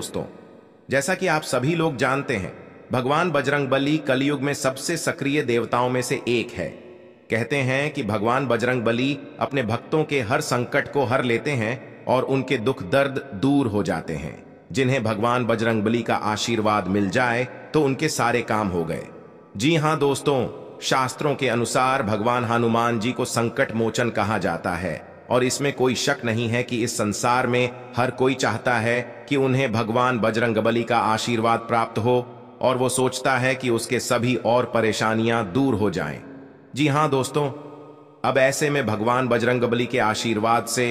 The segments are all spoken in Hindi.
दोस्तों जैसा कि आप सभी लोग जानते हैं भगवान बजरंगबली कलयुग में सबसे सक्रिय देवताओं में से एक है कहते हैं कि भगवान बजरंगबली अपने भक्तों के हर संकट को हर लेते हैं और उनके दुख दर्द दूर हो जाते हैं जिन्हें भगवान बजरंगबली का आशीर्वाद मिल जाए तो उनके सारे काम हो गए जी हाँ दोस्तों शास्त्रों के अनुसार भगवान हनुमान जी को संकट मोचन कहा जाता है और इसमें कोई शक नहीं है कि इस संसार में हर कोई चाहता है कि उन्हें भगवान बजरंगबली का आशीर्वाद प्राप्त हो और वो सोचता है कि उसके सभी और परेशानियां दूर हो जाएं। जी हां दोस्तों अब ऐसे में भगवान बजरंगबली के आशीर्वाद से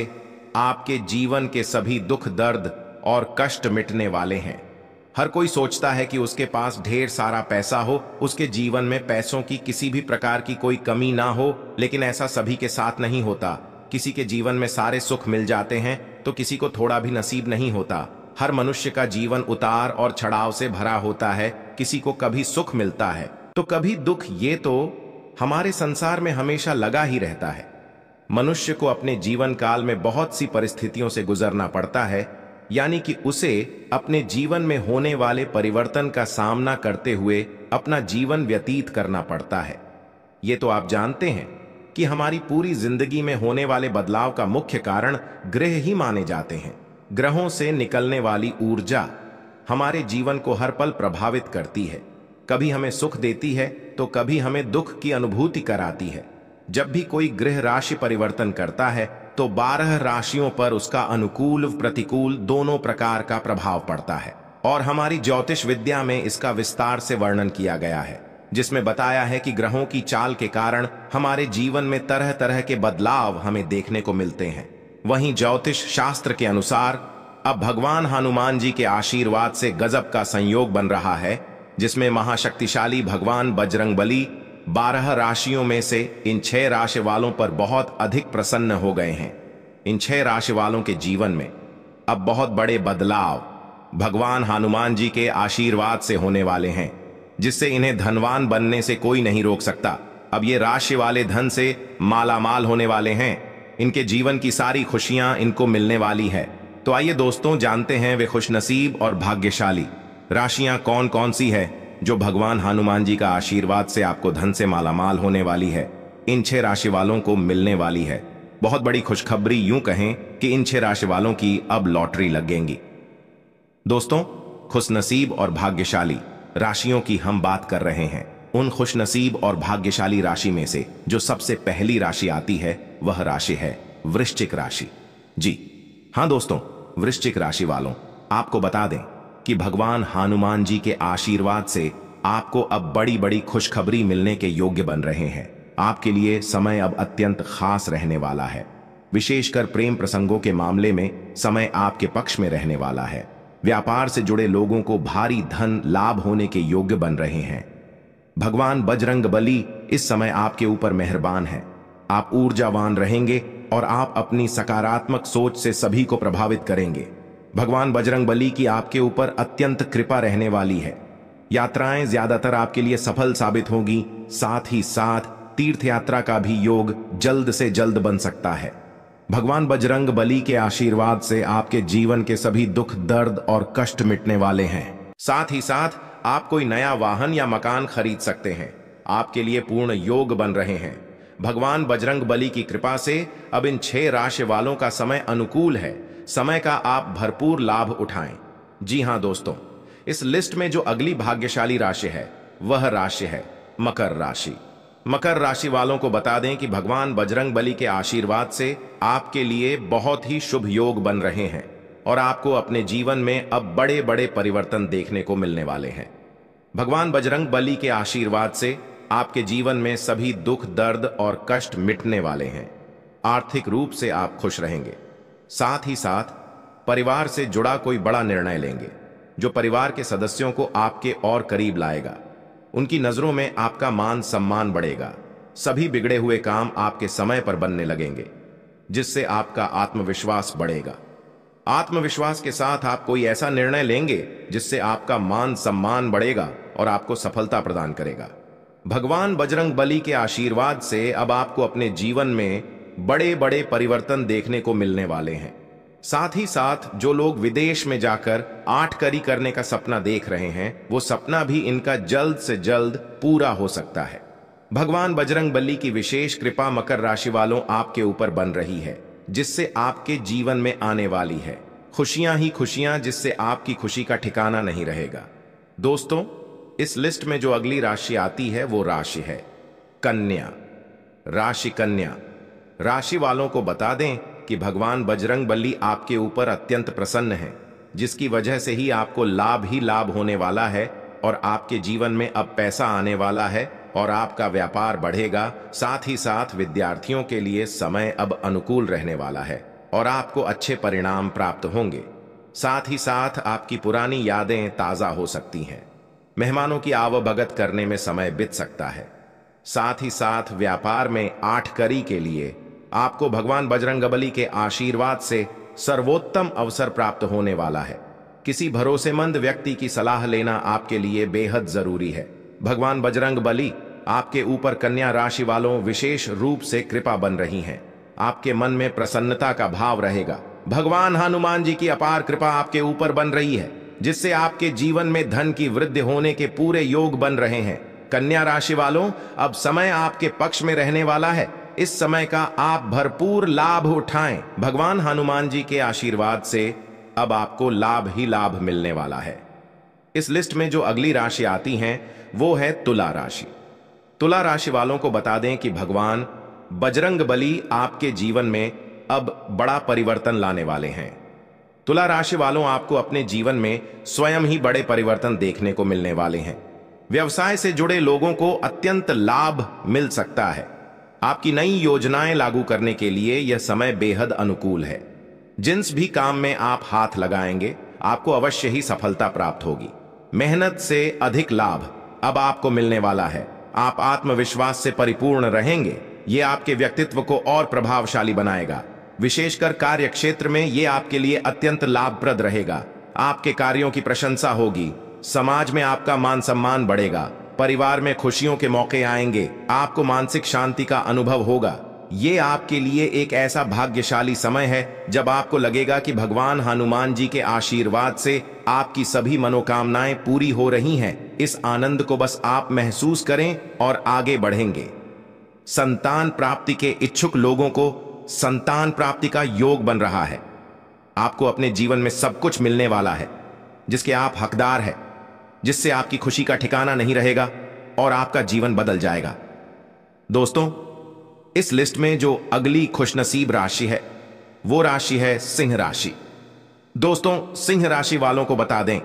आपके जीवन के सभी दुख दर्द और कष्ट मिटने वाले हैं हर कोई सोचता है कि उसके पास ढेर सारा पैसा हो उसके जीवन में पैसों की किसी भी प्रकार की कोई कमी ना हो लेकिन ऐसा सभी के साथ नहीं होता किसी के जीवन में सारे सुख मिल जाते हैं तो किसी को थोड़ा भी नसीब नहीं होता हर मनुष्य का जीवन उतार और चढ़ाव से भरा होता है किसी को कभी सुख मिलता है तो कभी दुख ये तो हमारे संसार में हमेशा लगा ही रहता है मनुष्य को अपने जीवन काल में बहुत सी परिस्थितियों से गुजरना पड़ता है यानी कि उसे अपने जीवन में होने वाले परिवर्तन का सामना करते हुए अपना जीवन व्यतीत करना पड़ता है ये तो आप जानते हैं कि हमारी पूरी जिंदगी में होने वाले बदलाव का मुख्य कारण ग्रह ही माने जाते हैं ग्रहों से निकलने वाली ऊर्जा हमारे जीवन को हर पल प्रभावित करती है कभी हमें सुख देती है तो कभी हमें दुख की अनुभूति कराती है जब भी कोई ग्रह राशि परिवर्तन करता है तो बारह राशियों पर उसका अनुकूल प्रतिकूल दोनों प्रकार का प्रभाव पड़ता है और हमारी ज्योतिष विद्या में इसका विस्तार से वर्णन किया गया है जिसमें बताया है कि ग्रहों की चाल के कारण हमारे जीवन में तरह तरह के बदलाव हमें देखने को मिलते हैं वहीं ज्योतिष शास्त्र के अनुसार अब भगवान हनुमान जी के आशीर्वाद से गजब का संयोग बन रहा है जिसमें महाशक्तिशाली भगवान बजरंगबली बारह राशियों में से इन छह राशि वालों पर बहुत अधिक प्रसन्न हो गए हैं इन छह राशि वालों के जीवन में अब बहुत बड़े बदलाव भगवान हनुमान जी के आशीर्वाद से होने वाले हैं जिससे इन्हें धनवान बनने से कोई नहीं रोक सकता अब ये राशि वाले धन से मालामाल होने वाले हैं इनके जीवन की सारी खुशियां इनको मिलने वाली है तो आइए दोस्तों जानते हैं वे खुशनसीब और भाग्यशाली राशियां कौन कौन सी है जो भगवान हनुमान जी का आशीर्वाद से आपको धन से मालामाल होने वाली है इन छह राशि वालों को मिलने वाली है बहुत बड़ी खुशखबरी यूं कहें कि इन छह राशि वालों की अब लॉटरी लगेंगी दोस्तों खुशनसीब और भाग्यशाली राशियों की हम बात कर रहे हैं उन खुशनसीब और भाग्यशाली राशि में से जो सबसे पहली राशि आती है वह राशि है वृश्चिक राशि जी हाँ दोस्तों वृश्चिक राशि वालों आपको बता दें कि भगवान हनुमान जी के आशीर्वाद से आपको अब बड़ी बड़ी खुशखबरी मिलने के योग्य बन रहे हैं आपके लिए समय अब अत्यंत खास रहने वाला है विशेषकर प्रेम प्रसंगों के मामले में समय आपके पक्ष में रहने वाला है व्यापार से जुड़े लोगों को भारी धन लाभ होने के योग्य बन रहे हैं भगवान बजरंग बली इस समय आपके ऊपर मेहरबान है आप ऊर्जावान रहेंगे और आप अपनी सकारात्मक सोच से सभी को प्रभावित करेंगे भगवान बजरंग बली की आपके ऊपर अत्यंत कृपा रहने वाली है यात्राएं ज्यादातर आपके लिए सफल साबित होगी साथ ही साथ तीर्थ यात्रा का भी योग जल्द से जल्द बन सकता है भगवान बजरंग बली के आशीर्वाद से आपके जीवन के सभी दुख दर्द और कष्ट मिटने वाले हैं साथ ही साथ आप कोई नया वाहन या मकान खरीद सकते हैं आपके लिए पूर्ण योग बन रहे हैं भगवान बजरंग बली की कृपा से अब इन छह राशि वालों का समय अनुकूल है समय का आप भरपूर लाभ उठाएं जी हां दोस्तों इस लिस्ट में जो अगली भाग्यशाली राशि है वह राशि है मकर राशि मकर राशि वालों को बता दें कि भगवान बजरंग बली के आशीर्वाद से आपके लिए बहुत ही शुभ योग बन रहे हैं और आपको अपने जीवन में अब बड़े बड़े परिवर्तन देखने को मिलने वाले हैं भगवान बजरंग बली के आशीर्वाद से आपके जीवन में सभी दुख दर्द और कष्ट मिटने वाले हैं आर्थिक रूप से आप खुश रहेंगे साथ ही साथ परिवार से जुड़ा कोई बड़ा निर्णय लेंगे जो परिवार के सदस्यों को आपके और करीब लाएगा उनकी नजरों में आपका मान सम्मान बढ़ेगा सभी बिगड़े हुए काम आपके समय पर बनने लगेंगे जिससे आपका आत्मविश्वास बढ़ेगा आत्मविश्वास के साथ आप कोई ऐसा निर्णय लेंगे जिससे आपका मान सम्मान बढ़ेगा और आपको सफलता प्रदान करेगा भगवान बजरंग बली के आशीर्वाद से अब आपको अपने जीवन में बड़े बड़े परिवर्तन देखने को मिलने वाले हैं साथ ही साथ जो लोग विदेश में जाकर आठ करी करने का सपना देख रहे हैं वो सपना भी इनका जल्द से जल्द पूरा हो सकता है भगवान बजरंग बली की विशेष कृपा मकर राशि वालों आपके ऊपर बन रही है जिससे आपके जीवन में आने वाली है खुशियां ही खुशियां जिससे आपकी खुशी का ठिकाना नहीं रहेगा दोस्तों इस लिस्ट में जो अगली राशि आती है वो राशि है कन्या राशि कन्या राशि वालों को बता दें कि भगवान बजरंग बली आपके ऊपर अत्यंत प्रसन्न है जिसकी वजह से ही आपको लाभ ही लाभ होने वाला है और आपके जीवन में अब पैसा आने वाला है और आपका व्यापार बढ़ेगा साथ ही साथ विद्यार्थियों के लिए समय अब अनुकूल रहने वाला है और आपको अच्छे परिणाम प्राप्त होंगे साथ ही साथ आपकी पुरानी यादें ताज़ा हो सकती हैं मेहमानों की आवभगत करने में समय बीत सकता है साथ ही साथ व्यापार में आठ करी के लिए आपको भगवान बजरंगबली के आशीर्वाद से सर्वोत्तम अवसर प्राप्त होने वाला है किसी भरोसेमंद व्यक्ति की सलाह लेना आपके लिए बेहद जरूरी है भगवान बजरंग बली आपके ऊपर कन्या राशि वालों विशेष रूप से कृपा बन रही हैं आपके मन में प्रसन्नता का भाव रहेगा भगवान हनुमान जी की अपार कृपा आपके ऊपर बन रही है जिससे आपके जीवन में धन की वृद्धि होने के पूरे योग बन रहे हैं कन्या राशि वालों अब समय आपके पक्ष में रहने वाला है इस समय का आप भरपूर लाभ उठाएं भगवान हनुमान जी के आशीर्वाद से अब आपको लाभ ही लाभ मिलने वाला है इस लिस्ट में जो अगली राशि आती है वो है तुला राशि तुला राशि वालों को बता दें कि भगवान बजरंग बली आपके जीवन में अब बड़ा परिवर्तन लाने वाले हैं तुला राशि वालों आपको अपने जीवन में स्वयं ही बड़े परिवर्तन देखने को मिलने वाले हैं व्यवसाय से जुड़े लोगों को अत्यंत लाभ मिल सकता है आपकी नई योजनाएं लागू करने के लिए यह समय बेहद अनुकूल है जिन्स भी काम में आप हाथ लगाएंगे आपको अवश्य ही सफलता प्राप्त होगी मेहनत से अधिक लाभ अब आपको मिलने वाला है आप आत्मविश्वास से परिपूर्ण रहेंगे ये आपके व्यक्तित्व को और प्रभावशाली बनाएगा विशेषकर कार्य क्षेत्र में ये आपके लिए अत्यंत लाभप्रद रहेगा आपके कार्यों की प्रशंसा होगी समाज में आपका मान सम्मान बढ़ेगा परिवार में खुशियों के मौके आएंगे आपको मानसिक शांति का अनुभव होगा ये आपके लिए एक ऐसा भाग्यशाली समय है जब आपको लगेगा कि भगवान हनुमान जी के आशीर्वाद से आपकी सभी मनोकामनाएं पूरी हो रही हैं इस आनंद को बस आप महसूस करें और आगे बढ़ेंगे संतान प्राप्ति के इच्छुक लोगों को संतान प्राप्ति का योग बन रहा है आपको अपने जीवन में सब कुछ मिलने वाला है जिसके आप हकदार हैं जिससे आपकी खुशी का ठिकाना नहीं रहेगा और आपका जीवन बदल जाएगा दोस्तों इस लिस्ट में जो अगली खुशनसीब राशि है वो राशि है सिंह राशि दोस्तों सिंह राशि वालों को बता दें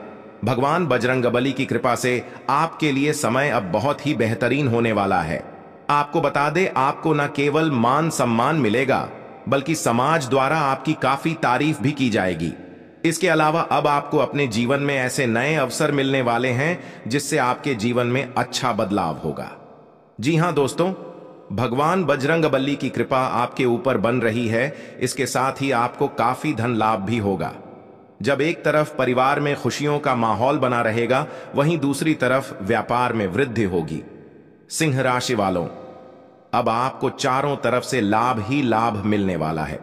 भगवान बजरंगबली की कृपा से आपके लिए समय अब बहुत ही बेहतरीन होने वाला है आपको बता दे आपको न केवल मान सम्मान मिलेगा बल्कि समाज द्वारा आपकी काफी तारीफ भी की जाएगी इसके अलावा अब आपको अपने जीवन में ऐसे नए अवसर मिलने वाले हैं जिससे आपके जीवन में अच्छा बदलाव होगा जी हां दोस्तों भगवान बजरंग बल्ली की कृपा आपके ऊपर बन रही है इसके साथ ही आपको काफी धन लाभ भी होगा जब एक तरफ परिवार में खुशियों का माहौल बना रहेगा वहीं दूसरी तरफ व्यापार में वृद्धि होगी सिंह राशि वालों अब आपको चारों तरफ से लाभ ही लाभ मिलने वाला है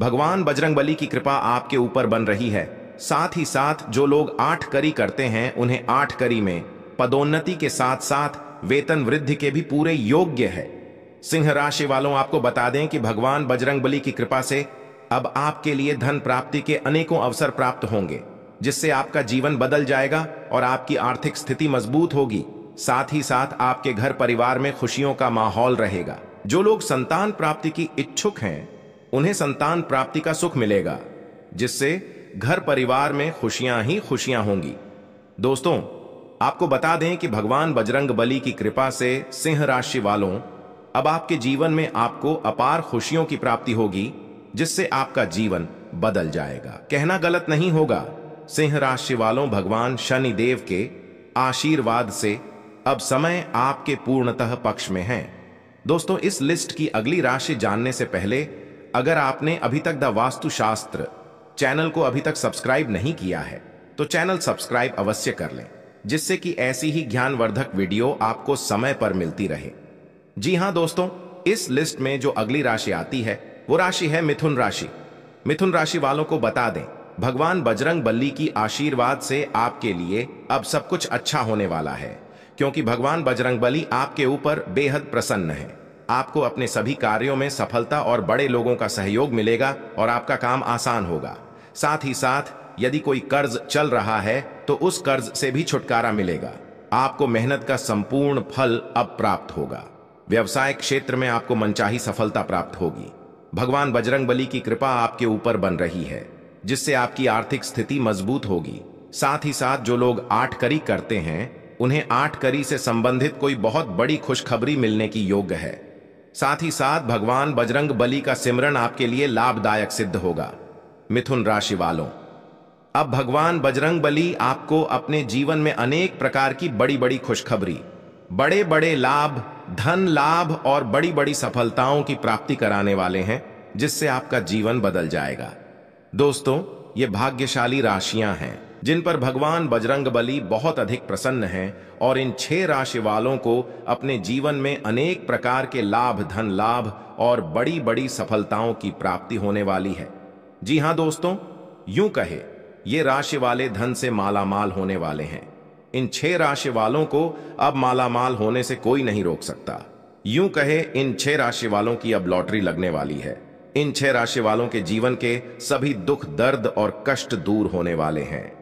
भगवान बजरंग बली की कृपा आपके ऊपर बन रही है साथ ही साथ जो लोग आठ करी करते हैं उन्हें आठ करी में पदोन्नति के साथ साथ वेतन वृद्धि के भी पूरे योग्य है सिंह राशि वालों आपको बता दें कि भगवान बजरंग बली की कृपा से अब आपके लिए धन प्राप्ति के अनेकों अवसर प्राप्त होंगे जिससे आपका जीवन बदल जाएगा और आपकी आर्थिक स्थिति मजबूत होगी साथ ही साथ आपके घर परिवार में खुशियों का माहौल रहेगा जो लोग संतान प्राप्ति की इच्छुक हैं उन्हें संतान प्राप्ति का सुख मिलेगा जिससे घर परिवार में खुशियां ही खुशियां होंगी दोस्तों आपको बता दें कि भगवान बजरंग बली की कृपा से सिंह राशि वालों अब आपके जीवन में आपको अपार खुशियों की प्राप्ति होगी जिससे आपका जीवन बदल जाएगा कहना गलत नहीं होगा सिंह राशि वालों भगवान शनि देव के आशीर्वाद से अब समय आपके पूर्णतः पक्ष में है दोस्तों इस लिस्ट की अगली राशि जानने से पहले अगर आपने अभी तक द वास्तुशास्त्र चैनल को अभी तक सब्सक्राइब नहीं किया है तो चैनल सब्सक्राइब अवश्य कर लें जिससे कि ऐसी ही ज्ञानवर्धक वीडियो आपको समय पर मिलती रहे जी हाँ दोस्तों इस लिस्ट में जो अगली राशि आती है वो राशि है मिथुन राशि मिथुन राशि वालों को बता दें भगवान बजरंग बल्ली की आशीर्वाद से आपके लिए अब सब कुछ अच्छा होने वाला है क्योंकि भगवान बजरंगबली आपके ऊपर बेहद प्रसन्न है आपको अपने सभी कार्यों में सफलता और बड़े लोगों का सहयोग मिलेगा और आपका काम आसान होगा साथ ही साथ यदि कोई कर्ज चल रहा है तो उस कर्ज से भी छुटकारा मिलेगा आपको मेहनत का संपूर्ण फल अब प्राप्त होगा व्यवसाय क्षेत्र में आपको मनचाही सफलता प्राप्त होगी भगवान बजरंगबली की कृपा आपके ऊपर बन रही है जिससे आपकी आर्थिक स्थिति मजबूत होगी साथ ही साथ जो लोग आठ करी करते हैं उन्हें आठ करी से संबंधित कोई बहुत बड़ी खुशखबरी मिलने की योग्य है साथ ही साथ भगवान बजरंग बली का सिमरन आपके लिए लाभदायक सिद्ध होगा मिथुन राशि वालों अब भगवान बजरंग बली आपको अपने जीवन में अनेक प्रकार की बड़ी बड़ी खुशखबरी बड़े बड़े लाभ धन लाभ और बड़ी बड़ी सफलताओं की प्राप्ति कराने वाले हैं जिससे आपका जीवन बदल जाएगा दोस्तों ये भाग्यशाली राशियां हैं जिन पर भगवान बजरंग बली बहुत अधिक प्रसन्न हैं और इन छह राशि वालों को अपने जीवन में अनेक प्रकार के लाभ धन लाभ और बड़ी बड़ी सफलताओं की प्राप्ति होने वाली है जी हाँ दोस्तों यूं कहे ये राशि वाले धन से मालामाल होने वाले हैं इन छह राशि वालों को अब मालामाल होने से कोई नहीं रोक सकता यूं कहे इन छह राशि वालों की अब लॉटरी लगने वाली है इन छह राशि वालों के जीवन के सभी दुख दर्द और कष्ट दूर होने वाले हैं